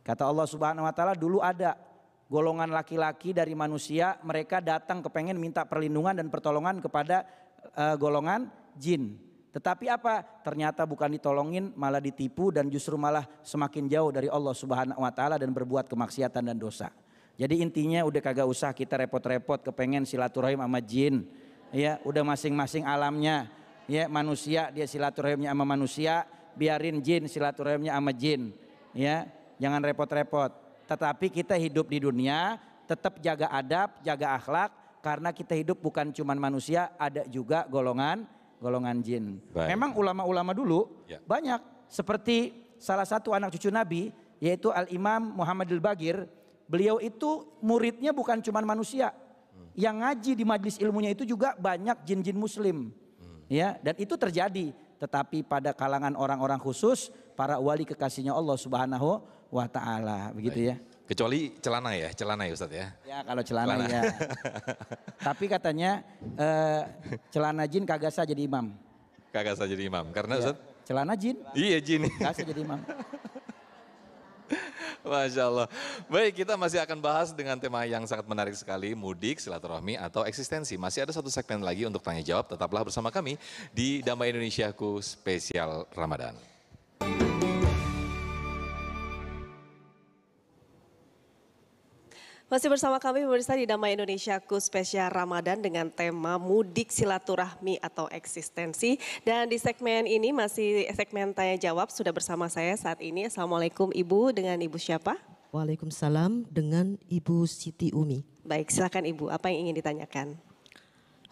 Kata Allah Subhanahu wa taala dulu ada golongan laki-laki dari manusia mereka datang kepengen minta perlindungan dan pertolongan kepada uh, golongan jin. Tetapi apa? Ternyata bukan ditolongin malah ditipu dan justru malah semakin jauh dari Allah Subhanahu wa taala dan berbuat kemaksiatan dan dosa. Jadi intinya udah kagak usah kita repot-repot kepengen silaturahim sama jin. Ya, udah masing-masing alamnya. Ya, manusia dia silaturahimnya sama manusia, biarin jin silaturahimnya sama jin. Ya, jangan repot-repot. Tetapi kita hidup di dunia tetap jaga adab, jaga akhlak karena kita hidup bukan cuma manusia, ada juga golongan golongan jin. Baik. Memang ulama-ulama dulu ya. banyak seperti salah satu anak cucu Nabi yaitu Al Imam Muhammad Al Bagir Beliau itu muridnya bukan cuma manusia. Yang ngaji di majlis ilmunya itu juga banyak jin-jin muslim. Ya, dan itu terjadi. Tetapi pada kalangan orang-orang khusus, para wali kekasihnya Allah Subhanahu wa taala, begitu ya. Kecuali celana ya, celana ya Ustaz ya. Ya kalau celana, celana. ya. Tapi katanya eh, celana jin kagak saja jadi imam. Kagak saja jadi imam karena ya. Ustaz celana jin. Iya jin. Kagak saja jadi imam. Masya Allah. Baik, kita masih akan bahas dengan tema yang sangat menarik sekali, mudik, silaturahmi, atau eksistensi. Masih ada satu segmen lagi untuk tanya jawab, tetaplah bersama kami di Damai Indonesiaku Spesial Ramadan. Masih bersama kami pemirsa di Damai Indonesiaku spesial Ramadan dengan tema mudik silaturahmi atau eksistensi. Dan di segmen ini masih segmen tanya jawab sudah bersama saya saat ini. Assalamualaikum Ibu dengan Ibu siapa? Waalaikumsalam dengan Ibu Siti Umi. Baik silakan Ibu apa yang ingin ditanyakan?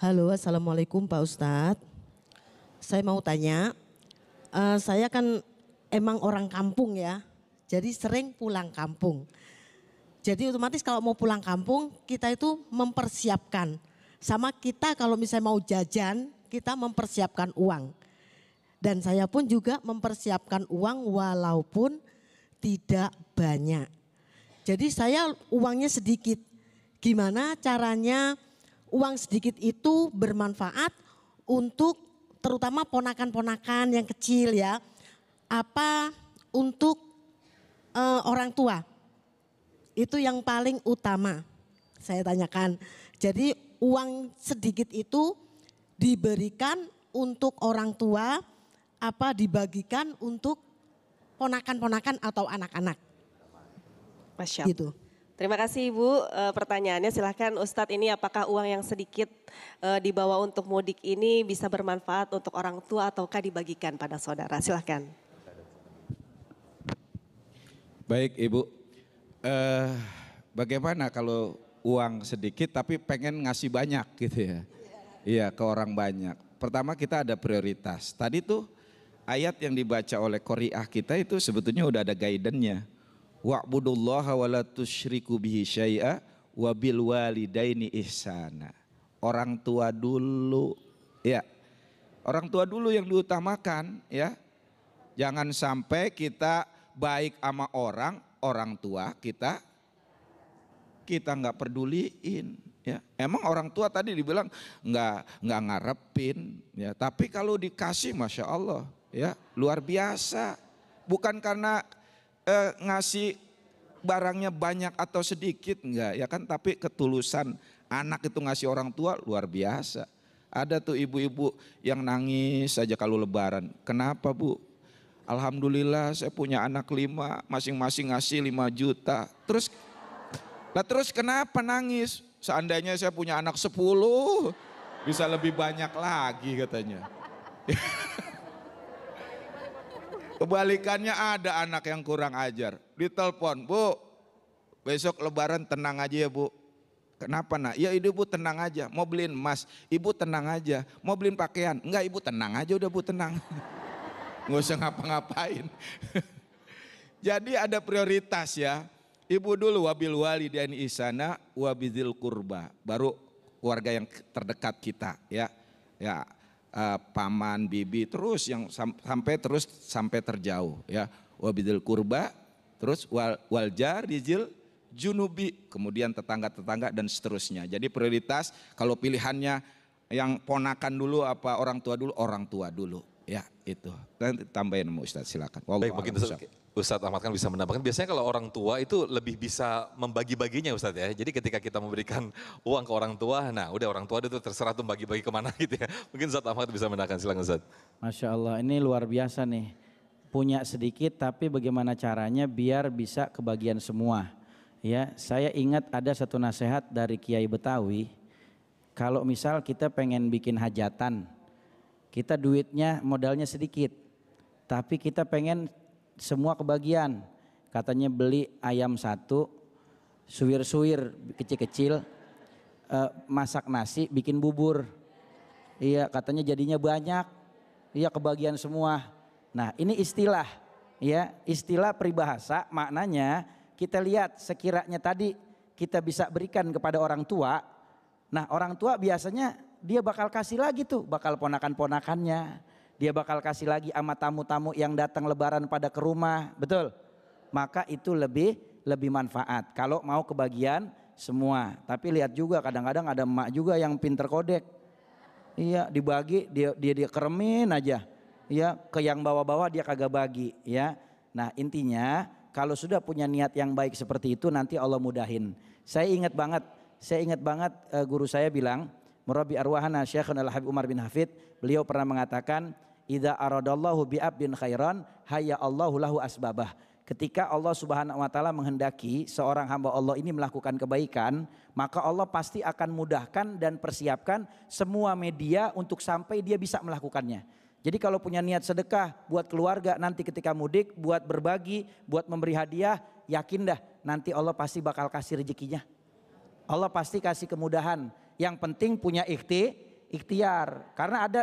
Halo Assalamualaikum Pak Ustadz. Saya mau tanya, uh, saya kan emang orang kampung ya. Jadi sering pulang kampung. Jadi otomatis kalau mau pulang kampung kita itu mempersiapkan. Sama kita kalau misalnya mau jajan kita mempersiapkan uang. Dan saya pun juga mempersiapkan uang walaupun tidak banyak. Jadi saya uangnya sedikit. Gimana caranya uang sedikit itu bermanfaat untuk terutama ponakan-ponakan yang kecil ya. Apa untuk uh, orang tua itu yang paling utama saya tanyakan. Jadi uang sedikit itu diberikan untuk orang tua apa dibagikan untuk ponakan-ponakan atau anak-anak. Masya Allah. Gitu. Terima kasih Ibu. E, pertanyaannya silahkan Ustadz ini apakah uang yang sedikit e, dibawa untuk mudik ini bisa bermanfaat untuk orang tua ataukah dibagikan pada saudara? Silahkan. Baik Ibu, eh, bagaimana kalau uang sedikit tapi pengen ngasih banyak gitu ya. Iya ke orang banyak. Pertama kita ada prioritas. Tadi tuh ayat yang dibaca oleh koriah kita itu sebetulnya udah ada guidance-nya. Wa'budullaha wa la tusyriku bihi syai'a wa bil walidaini ihsana. Orang tua dulu ya. Orang tua dulu yang diutamakan ya. Jangan sampai kita baik sama orang orang tua kita kita nggak peduliin ya emang orang tua tadi dibilang nggak nggak ngarepin ya tapi kalau dikasih masya Allah ya luar biasa bukan karena eh, ngasih barangnya banyak atau sedikit enggak ya kan tapi ketulusan anak itu ngasih orang tua luar biasa ada tuh ibu-ibu yang nangis saja kalau lebaran kenapa bu Alhamdulillah saya punya anak lima, masing-masing ngasih lima juta. Terus, lah terus kenapa nangis? Seandainya saya punya anak sepuluh, bisa lebih banyak lagi katanya. Kebalikannya ada anak yang kurang ajar. Ditelepon, bu besok lebaran tenang aja ya bu. Kenapa nak? Ya ibu tenang aja, mau beliin emas. Ibu tenang aja, mau beliin pakaian. Enggak ibu tenang aja udah bu tenang. nggak usah ngapa-ngapain. Jadi ada prioritas ya. Ibu dulu wabil wali dan isana wabidil kurba. Baru warga yang terdekat kita ya. Ya uh, paman, bibi terus yang sam sampai terus sampai terjauh ya. Wabidil kurba terus wal waljar dijil junubi kemudian tetangga-tetangga dan seterusnya. Jadi prioritas kalau pilihannya yang ponakan dulu apa orang tua dulu orang tua dulu. Ya itu. Nanti tambahin mau Ustadz silakan. Wallah Baik mungkin Ustaz, Ustadz Ahmad kan bisa menambahkan. Biasanya kalau orang tua itu lebih bisa membagi-baginya Ustadz ya. Jadi ketika kita memberikan uang ke orang tua, nah udah orang tua itu terserah tuh bagi-bagi kemana gitu ya. Mungkin Ustadz Ahmad bisa menambahkan silakan Ustadz. Masya Allah ini luar biasa nih. Punya sedikit tapi bagaimana caranya biar bisa kebagian semua. Ya, saya ingat ada satu nasihat dari Kiai Betawi. Kalau misal kita pengen bikin hajatan, kita duitnya modalnya sedikit, tapi kita pengen semua kebagian. Katanya beli ayam satu, suwir-suwir kecil-kecil, uh, masak nasi, bikin bubur. Iya, katanya jadinya banyak. Iya, kebagian semua. Nah, ini istilah, ya, istilah peribahasa maknanya kita lihat sekiranya tadi kita bisa berikan kepada orang tua. Nah, orang tua biasanya dia bakal kasih lagi tuh, bakal ponakan-ponakannya. Dia bakal kasih lagi sama tamu-tamu yang datang lebaran pada ke rumah, betul? Maka itu lebih lebih manfaat kalau mau kebagian semua. Tapi lihat juga kadang-kadang ada emak juga yang pinter kodek. Iya, dibagi dia dia, dia keremin aja. Iya ke yang bawa-bawa dia kagak bagi, ya. Nah, intinya kalau sudah punya niat yang baik seperti itu nanti Allah mudahin. Saya ingat banget, saya ingat banget eh, guru saya bilang, murabi arwahana Syekhun Al-Habib Umar bin Hafid, beliau pernah mengatakan, "Idza aradallahu bi'abdin khairan, hayya Allahu lahu asbabah." Ketika Allah Subhanahu wa taala menghendaki seorang hamba Allah ini melakukan kebaikan, maka Allah pasti akan mudahkan dan persiapkan semua media untuk sampai dia bisa melakukannya. Jadi kalau punya niat sedekah buat keluarga nanti ketika mudik, buat berbagi, buat memberi hadiah, yakin dah nanti Allah pasti bakal kasih rezekinya. Allah pasti kasih kemudahan. Yang penting punya ikhti, ikhtiar. Karena ada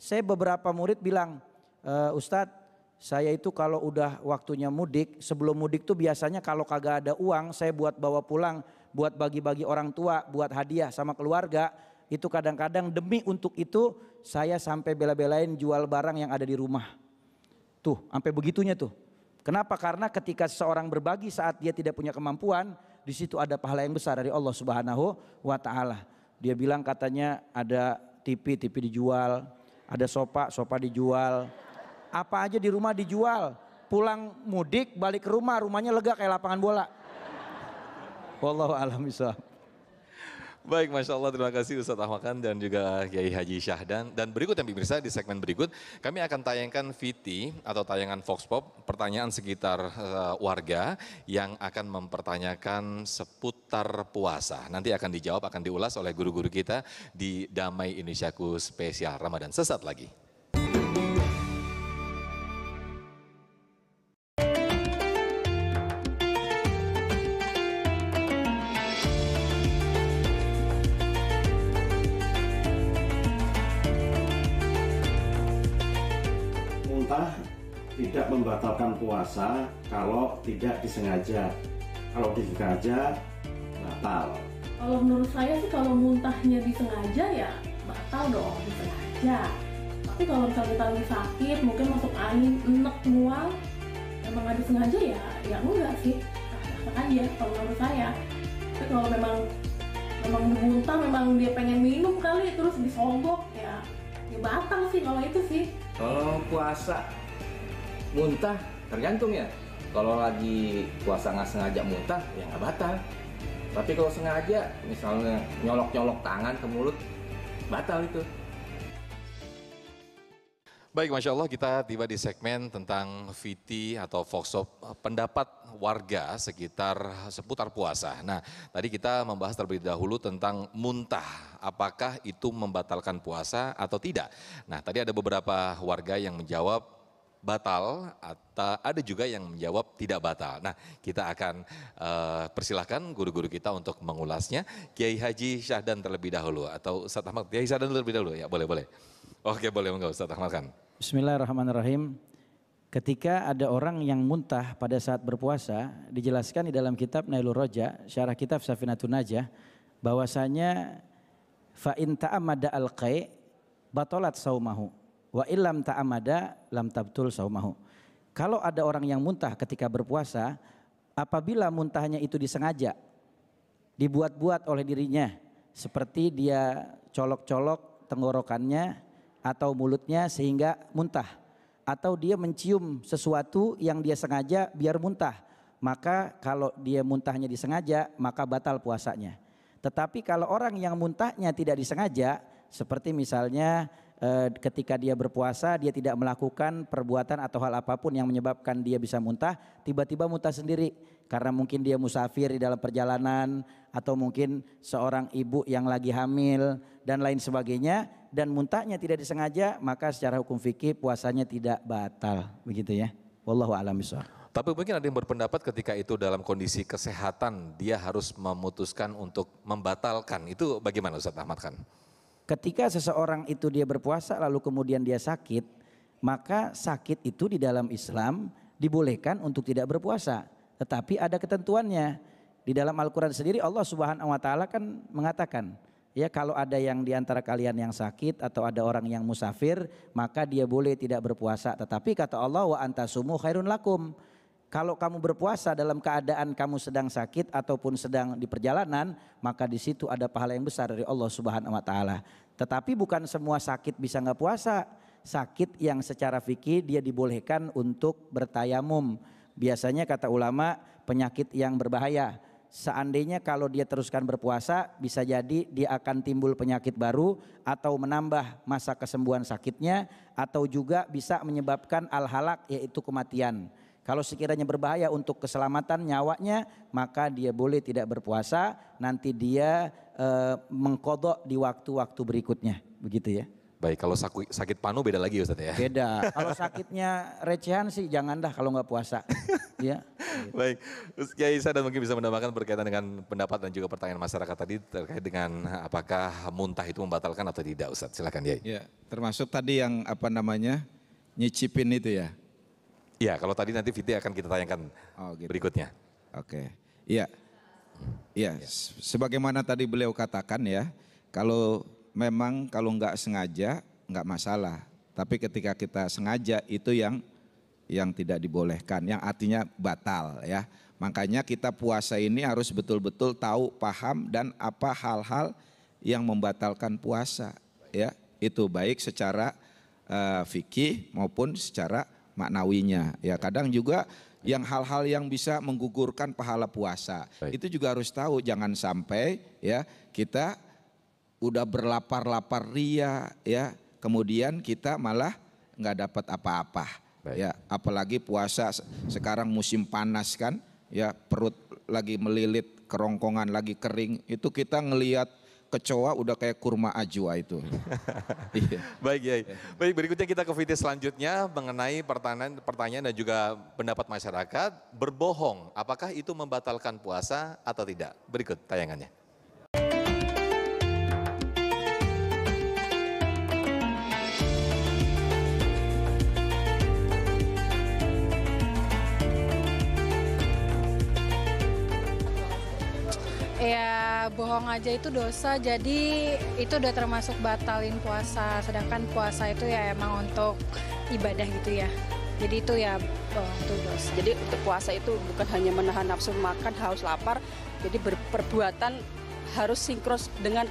saya beberapa murid bilang, e, Ustadz saya itu kalau udah waktunya mudik, sebelum mudik tuh biasanya kalau kagak ada uang saya buat bawa pulang, buat bagi-bagi orang tua, buat hadiah sama keluarga. Itu kadang-kadang demi untuk itu saya sampai bela-belain jual barang yang ada di rumah. Tuh, sampai begitunya tuh. Kenapa? Karena ketika seorang berbagi saat dia tidak punya kemampuan, di situ ada pahala yang besar dari Allah Subhanahu wa taala. Dia bilang katanya ada TV, TV dijual, ada sopa, sopa dijual. Apa aja di rumah dijual. Pulang mudik balik ke rumah, rumahnya lega kayak lapangan bola. Wallahu alam Baik, Masya Allah terima kasih Ustaz Ahmad dan juga Kiai Haji Syahdan. Dan berikut yang pemirsa di segmen berikut, kami akan tayangkan VT atau tayangan Fox Pop, pertanyaan sekitar uh, warga yang akan mempertanyakan seputar puasa. Nanti akan dijawab, akan diulas oleh guru-guru kita di Damai Indonesiaku Spesial Ramadan. Sesat lagi. puasa kalau tidak disengaja. Kalau disengaja batal. Kalau menurut saya sih kalau muntahnya disengaja ya batal dong disengaja. Tapi kalau misalnya kita lagi sakit, mungkin masuk angin, enek, mual, memang ada disengaja ya ya enggak sih rasakan nah, aja ya, kalau menurut saya. Tapi kalau memang memang muntah, memang dia pengen minum kali terus disogok ya ya batal sih kalau itu sih. Kalau puasa muntah tergantung ya kalau lagi puasa nggak sengaja muntah ya nggak batal tapi kalau sengaja misalnya nyolok-nyolok tangan ke mulut batal itu Baik, Masya Allah kita tiba di segmen tentang VT atau Foxop, eh, pendapat warga sekitar seputar puasa. Nah, tadi kita membahas terlebih dahulu tentang muntah, apakah itu membatalkan puasa atau tidak. Nah, tadi ada beberapa warga yang menjawab batal atau ada juga yang menjawab tidak batal. Nah, kita akan uh, persilahkan guru-guru kita untuk mengulasnya. Kiai Haji Syahdan terlebih dahulu atau Ustaz Ahmad. Kiai Syahdan terlebih dahulu ya, boleh boleh. Oke, boleh enggak Ustaz Ahmad kan. Bismillahirrahmanirrahim. Ketika ada orang yang muntah pada saat berpuasa, dijelaskan di dalam kitab Nailul Roja, syarah kitab Safinatun Najah, bahwasanya fa ta'amada al-qai batalat saumahu Wa ilam ta'amada lam tabtul saumahu. Kalau ada orang yang muntah ketika berpuasa, apabila muntahnya itu disengaja, dibuat-buat oleh dirinya, seperti dia colok-colok tenggorokannya atau mulutnya sehingga muntah, atau dia mencium sesuatu yang dia sengaja biar muntah, maka kalau dia muntahnya disengaja, maka batal puasanya. Tetapi kalau orang yang muntahnya tidak disengaja, seperti misalnya Eh, ketika dia berpuasa dia tidak melakukan perbuatan atau hal apapun yang menyebabkan dia bisa muntah, tiba-tiba muntah sendiri karena mungkin dia musafir di dalam perjalanan atau mungkin seorang ibu yang lagi hamil dan lain sebagainya dan muntahnya tidak disengaja, maka secara hukum fikih puasanya tidak batal, begitu ya. Wallahu a'lam bishawab. Tapi mungkin ada yang berpendapat ketika itu dalam kondisi kesehatan dia harus memutuskan untuk membatalkan. Itu bagaimana Ustaz Ahmad Khan? Ketika seseorang itu dia berpuasa lalu kemudian dia sakit, maka sakit itu di dalam Islam dibolehkan untuk tidak berpuasa, tetapi ada ketentuannya. Di dalam Al-Qur'an sendiri Allah Subhanahu wa taala kan mengatakan, ya kalau ada yang di antara kalian yang sakit atau ada orang yang musafir, maka dia boleh tidak berpuasa, tetapi kata Allah wa antasumu khairun lakum. Kalau kamu berpuasa dalam keadaan kamu sedang sakit ataupun sedang di perjalanan, maka di situ ada pahala yang besar dari Allah Subhanahu wa taala. Tetapi bukan semua sakit bisa nggak puasa. Sakit yang secara fikih dia dibolehkan untuk bertayamum. Biasanya kata ulama penyakit yang berbahaya seandainya kalau dia teruskan berpuasa bisa jadi dia akan timbul penyakit baru atau menambah masa kesembuhan sakitnya atau juga bisa menyebabkan al-halak yaitu kematian. Kalau sekiranya berbahaya untuk keselamatan nyawanya, maka dia boleh tidak berpuasa, nanti dia e, mengkodok di waktu-waktu berikutnya, begitu ya. Baik, kalau sakit, sakit panu beda lagi Ustaz ya? Beda, kalau sakitnya recehan sih jangan dah kalau nggak puasa. ya. Baik, Ustaz Kiai dan mungkin bisa menambahkan berkaitan dengan pendapat dan juga pertanyaan masyarakat tadi terkait dengan apakah muntah itu membatalkan atau tidak Ustaz, silakan Kiai. Ya, termasuk tadi yang apa namanya, nyicipin itu ya. Iya, kalau tadi nanti Viti akan kita tayangkan oh, gitu. berikutnya. Oke. Iya. Iya, ya. sebagaimana tadi beliau katakan ya, kalau memang kalau nggak sengaja nggak masalah. Tapi ketika kita sengaja itu yang yang tidak dibolehkan, yang artinya batal ya. Makanya kita puasa ini harus betul-betul tahu, paham dan apa hal-hal yang membatalkan puasa ya. Itu baik secara uh, fikih maupun secara maknawinya. Ya kadang juga yang hal-hal yang bisa menggugurkan pahala puasa. Baik. Itu juga harus tahu jangan sampai ya kita udah berlapar-lapar ria ya, kemudian kita malah nggak dapat apa-apa. Ya, apalagi puasa sekarang musim panas kan, ya perut lagi melilit, kerongkongan lagi kering, itu kita ngelihat kecoa udah kayak kurma ajwa itu. Iya. Baik ya. Baik berikutnya kita ke video selanjutnya mengenai pertanyaan pertanyaan dan juga pendapat masyarakat berbohong apakah itu membatalkan puasa atau tidak? Berikut tayangannya. bohong aja itu dosa, jadi itu udah termasuk batalin puasa. Sedangkan puasa itu ya emang untuk ibadah gitu ya. Jadi itu ya bohong itu dosa. Jadi untuk puasa itu bukan hanya menahan nafsu makan, haus lapar, jadi perbuatan harus sinkros dengan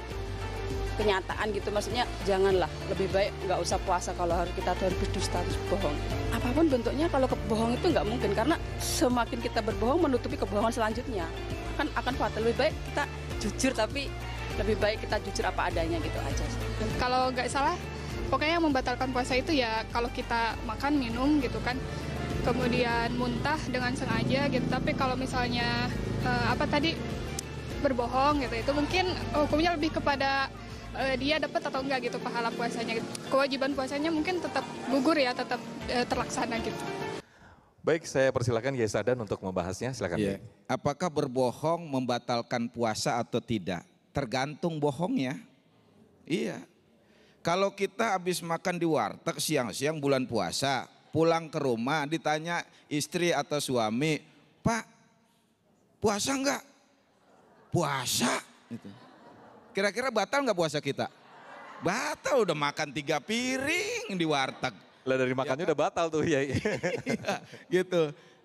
kenyataan gitu maksudnya janganlah lebih baik nggak usah puasa kalau harus kita harus berdusta harus bohong apapun bentuknya kalau kebohong itu nggak mungkin karena semakin kita berbohong menutupi kebohongan selanjutnya akan akan fatal lebih baik kita jujur tapi lebih baik kita jujur apa adanya gitu aja. Kalau nggak salah, pokoknya yang membatalkan puasa itu ya kalau kita makan minum gitu kan, kemudian muntah dengan sengaja gitu. Tapi kalau misalnya eh, apa tadi berbohong gitu itu mungkin hukumnya lebih kepada eh, dia dapat atau enggak gitu pahala puasanya. Gitu. Kewajiban puasanya mungkin tetap gugur ya, tetap eh, terlaksana gitu. Baik, saya persilakan Kiai Sadan untuk membahasnya. Silakan. Ya. Apakah berbohong membatalkan puasa atau tidak? Tergantung bohongnya. Iya. Kalau kita habis makan di warteg siang-siang bulan puasa, pulang ke rumah ditanya istri atau suami, Pak, puasa enggak? Puasa. Gitu. Kira-kira batal enggak puasa kita? Batal udah makan tiga piring di warteg lah dari makannya ya kan? udah batal tuh ya. gitu.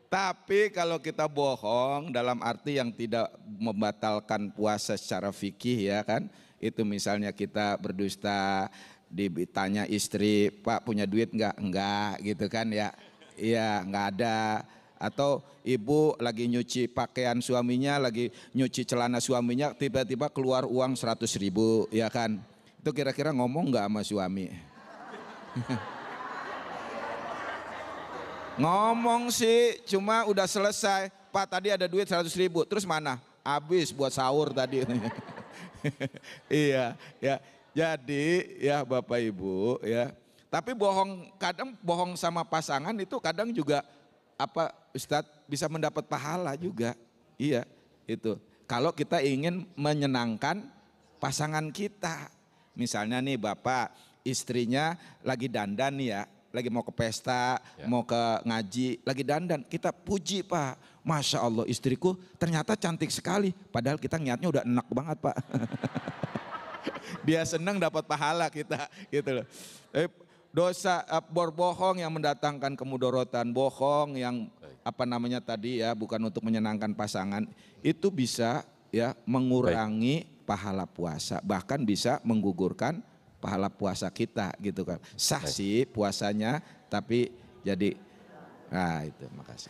Tapi kalau kita bohong dalam arti yang tidak membatalkan puasa secara fikih ya kan. Itu misalnya kita berdusta, ditanya istri, Pak punya duit enggak? Enggak gitu kan ya. Iya enggak ada. Atau ibu lagi nyuci pakaian suaminya, lagi nyuci celana suaminya, tiba-tiba keluar uang 100 ribu ya kan. Itu kira-kira ngomong enggak sama suami? Ngomong sih, cuma udah selesai. Pak tadi ada duit 100 ribu, terus mana? Habis buat sahur tadi. iya, ya. Jadi ya Bapak Ibu ya. Tapi bohong kadang bohong sama pasangan itu kadang juga apa Ustadz bisa mendapat pahala juga. Iya, itu. Kalau kita ingin menyenangkan pasangan kita. Misalnya nih Bapak istrinya lagi dandan ya, lagi mau ke pesta, ya. mau ke ngaji, lagi dandan, kita puji Pak. Masya Allah istriku ternyata cantik sekali, padahal kita niatnya udah enak banget Pak. Dia senang dapat pahala kita gitu loh. Eh, dosa eh, berbohong yang mendatangkan kemudorotan, bohong yang apa namanya tadi ya bukan untuk menyenangkan pasangan, itu bisa ya mengurangi Baik. pahala puasa, bahkan bisa menggugurkan pahala puasa kita gitu kan. Sah sih puasanya tapi jadi Nah itu, makasih.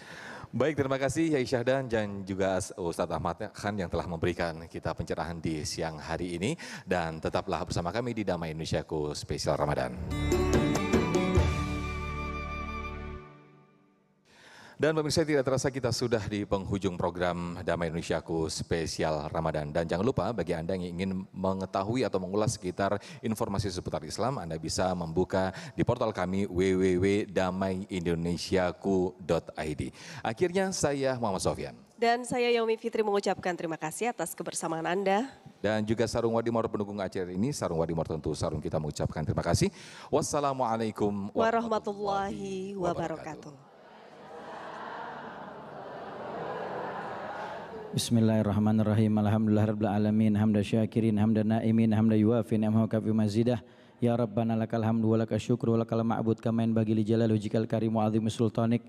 Baik, terima kasih Yai Syahdan dan juga Ustadz Ahmad Khan yang telah memberikan kita pencerahan di siang hari ini. Dan tetaplah bersama kami di Damai Indonesiaku Spesial Ramadan. Dan pemirsa tidak terasa kita sudah di penghujung program Damai Indonesiaku spesial Ramadan. Dan jangan lupa bagi Anda yang ingin mengetahui atau mengulas sekitar informasi seputar Islam, Anda bisa membuka di portal kami www.damaiindonesiaku.id. Akhirnya saya Muhammad Sofyan. Dan saya Yomi Fitri mengucapkan terima kasih atas kebersamaan Anda. Dan juga Sarung Wadimor pendukung acara ini, Sarung Wadimor tentu Sarung kita mengucapkan terima kasih. Wassalamualaikum warahmatullahi, wabarakatuh. Bismillahirrahmanirrahim. Alhamdulillahirabbil alamin. Hamda syakirin, hamda naimin, hamda yuafi ni'amahu kafi mazidah. Ya Rabbana lakal hamdu wa lakal syukru wa lakal ma'bud kama yanbaghi li jalali wajhikal karim wa azimi sultanik.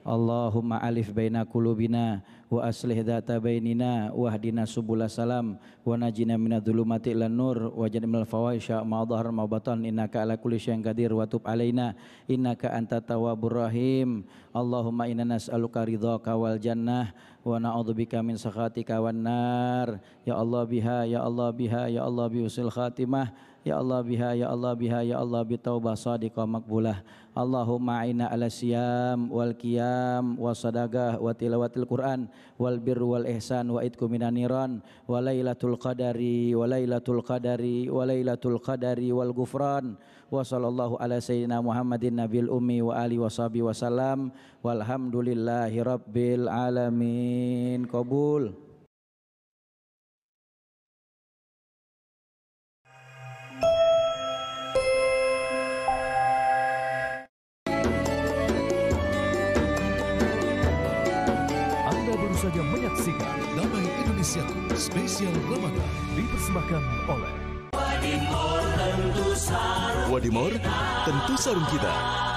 Allahumma alif baina kulubina wa aslih dhata bainina wahdina subula salam wa najina minadh-dhulumati ilan nur wa janibnal fawaisha ma dhahar ma batan innaka ala kulli syai'in qadir wa tub alaina innaka antat tawwabur rahim Allahumma inna nas'aluka ridhaka wal jannah wa na'udzubika min sakhatika wan nar ya Allah biha ya Allah biha ya Allah bi husnul khatimah Ya Allah biha ya Allah biha ya Allah bi taubah shadiqah maqbulah. Allahumma aina ala siyam wal qiyam was sadaqah wa tilawatil Quran wal birr wal ihsan wa idku minan niran wa lailatul qadari wa lailatul qadari wa lailatul qadari wal gufran wa sallallahu ala sayyidina Muhammadin nabil ummi wa ali wa sahbihi wasallam walhamdulillahi rabbil alamin qabul Spesial spesial Ramadan dipersembahkan oleh Wadimor tentu sarung kita.